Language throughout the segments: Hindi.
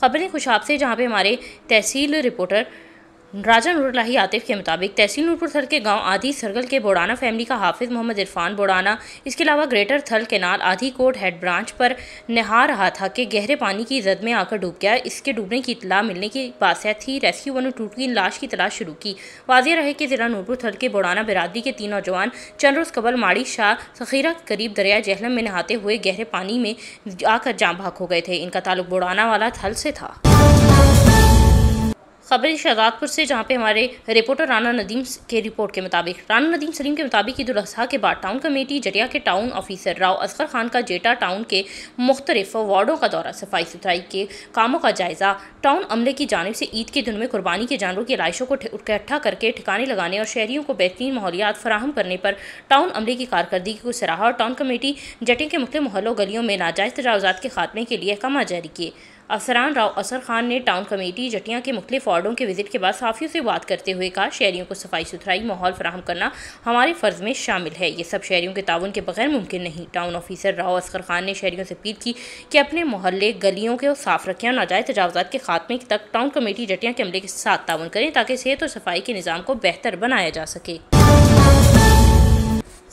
खबरें खुशाब से जहाँ पे हमारे तहसील रिपोर्टर राजा नूरलाही आतिफ के मुताबिक तहसील नूरपुर थल के गांव आदि सर्कल के बोड़ाना फैमिली का हाफिज मोहम्मद इरफान बोड़ाना इसके अलावा ग्रेटर थल केनाल आधी कोट हेड ब्रांच पर नहा रहा था कि गहरे पानी की जद में आकर डूब गया इसके डूबने की इतला मिलने की बासियत ही रेस्क्यू वन टूट की लाश की तलाश शुरू की वाजिया रहे कि ज़िला नूरपुर थल के बोड़ाना बिरादरी के तीन नौजवान चंद रोज़ कबल माड़ी शाह सखीरा करीब दरिया जहलम में नहाते हुए गहरे पानी में आकर जाम भाग हो गए थे इनका ताल्लुक बोड़ाना वाला थल से था खबरें शहजादपुर से जहाँ पे हमारे रिपोर्टर राना नदीम के रिपोर्ट के मुताबिक राना नदीम सलीम के मुताबिक ईद अजी के बाद टाउन कमेटी जटिया के टाउन ऑफिसर राव असगर खान का जेटा टाउन के मुख्तलिफ वार्डों का दौरा सफाई सुथराई के कामों का जायजा टाउन अमले की जानब से ईद के दिन में कुर्बानी के जानवरों की लाशों को इकट्ठा करके ठिकाने लगाने और शहरीों को बेहतरीन माहौलियात फराहम करने पर टाउन अमले की कारकर्दगी को सराहा और टाउन कमेटी जटिया के मुख्य मोहल्लों गलियों में नाजायज तजावजात के खात्मे के लिए अहकाम जारी किए अफसरान राव असर खान ने टाउन कमेटी जटिया के मुख्तु वार्डों के विजिट के बाद साफियों से बात करते हुए कहा शहरीों को सफाई सुथराई माहौल फराहम करना हमारे फ़र्ज़ में शामिल है ये सब शहरीों के ताउन के बगैर मुमकिन नहीं टाउन ऑफिसर राव असगर खान ने शहरीों से अपील की कि अपने मोहल्ले गलियों को साफ रखें और नाजायज तजावजात के खात्मे तक टाउन कमेटी जटिया के अमले के साथ ताउन करें ताकि सेहत और सफाई के निज़ाम को बेहतर बनाया जा सके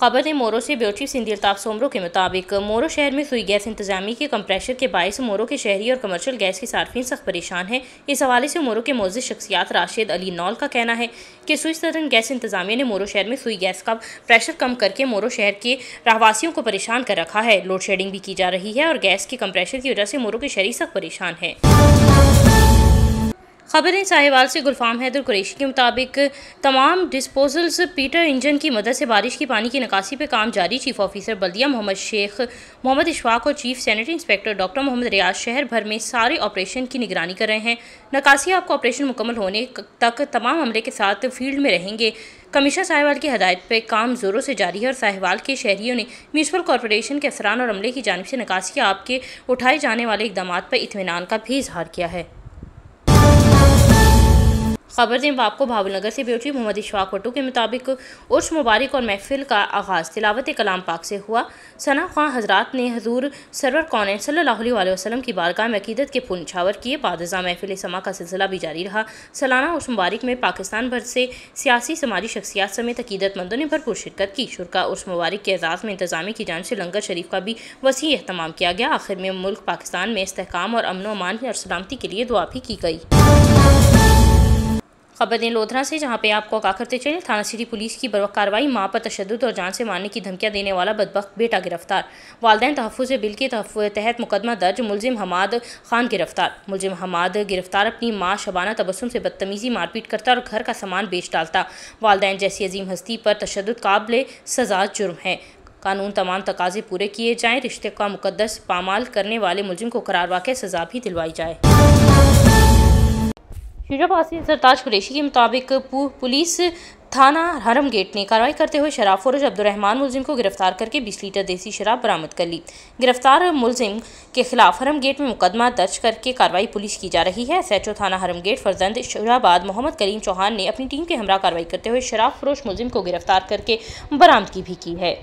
खबर है मोरो से ब्यूरो चीफ सिंधी अल्ताफ सोमरों के मुताबिक मोरो शहर में सुई गैस इंतजामी के कम के बायस मोरो के शहरी और कमर्शल गैस के सार्फिन सख्त परेशान हैं इस हवाले से मोरो के मौजूद शख्सियात राशिद अली नौल का कहना है कि सुई सदरन गैस इंतजामिया ने मोरो शहर में सुई गैस का प्रेशर कम करके मोरो शहर के रहवासियों को परेशान कर रखा है लोड शेडिंग भी की जा रही है और गैस के कम्प्रेशर की वजह से मोरो के शहरी सख्त परेशान है खबरें साहिवाल से गुलफाम हैदर कुरेशी के मुताबिक तमाम डिस्पोजल्स पीटर इंजन की मदद से बारिश के पानी की निकासी पर काम जारी चीफ ऑफिसर बल्दिया मोहम्मद शेख मोहम्मद इशफाक और chief sanitary inspector doctor Mohammad Riaz शहर भर में सारे ऑपरेशन की निगरानी कर रहे हैं निकासी आपका ऑपरेशन मुकम्मल होने तक तमाम अमले के साथ फील्ड में रहेंगे कमिश्नर साहिवाल की हदायत पर काम ज़ोरों से जारी है और साहिवाल के शहरीों ने म्यूनसिपल कॉरपोरेशन के अफसरान और अमले की जानब से निकासी आपके उठाए जाने वाले इकदाम पर इतमान का भी इजहार किया है खबर दें आपको भावनगर से बेटी मोहम्मद इशवाक भटू के मुताबिक उर्स मुबारक और महफिल का आगाज़ तिलावत कलाम पाक से हुआ सना खां हजरात ने हजूर सरवर कौन सल्ला वसलम की बारगाह में अकीदत के पुन छावर किए बादजा महफिल समा का सिलसिला भी जारी रहा सालाना उर्स मुबारक में पाकिस्तान भर से सियासी समाजी शख्सियात समेत अकीदतमंदों ने भरपूर शिरकत की शुरा उर्स मुबारक के एजाज़ में इंतजामी की जान से लंगर शरीफ का भी वसी अहतमाम किया गया आखिर में मुल्क पाकिस्तान में इसकाम और अमन अमान और सलामती के लिए दुआ भी की गई खबर दें लोधरा से जहाँ पे आपको करते चैनल थाना सिटी पुलिस की बरवक कार्रवाई माँ पर तशद और जान से मारने की धमकियां देने वाला बदबक बेटा गिरफ्तार वालदेन तहफ़ बिल के तहत मुकदमा दर्ज मुलजिम हमाद खान गिरफ्तार मुलजिम हमाद गिरफ्तार अपनी माँ शबाना तबसम से बदतमीज़ी मारपीट करता और घर का सामान बेच डालता वालदेन जैसी अजीम हस्ती पर तशद काबिल सजा जुर्म है कानून तमाम तकाजे पूरे किए जाएँ रिश्ते का मुकदस पामाल करने वाले मुलजिम को करार वाक़ सजा भी दिलवाई जाए शुजाबाद सरताज कुरेशी के मुताबिक पुलिस थाना हरम गेट ने कार्रवाई करते हुए शराब फरोज अब्दुलरहमान मुलिम को गिरफ्तार करके 20 लीटर देसी शराब बरामद कर ली गिरफ्तार मुलिम के खिलाफ हरम गेट में मुकदमा दर्ज करके कार्रवाई पुलिस की जा रही है एसएचओ थाना हरम गेट फरजंद शुजाबाद मोहम्मद करीम चौहान ने अपनी टीम के हमरा कार्रवाई करते हुए शराब फरोश मुलिम को गिरफ्तार करके बरामदगी भी की है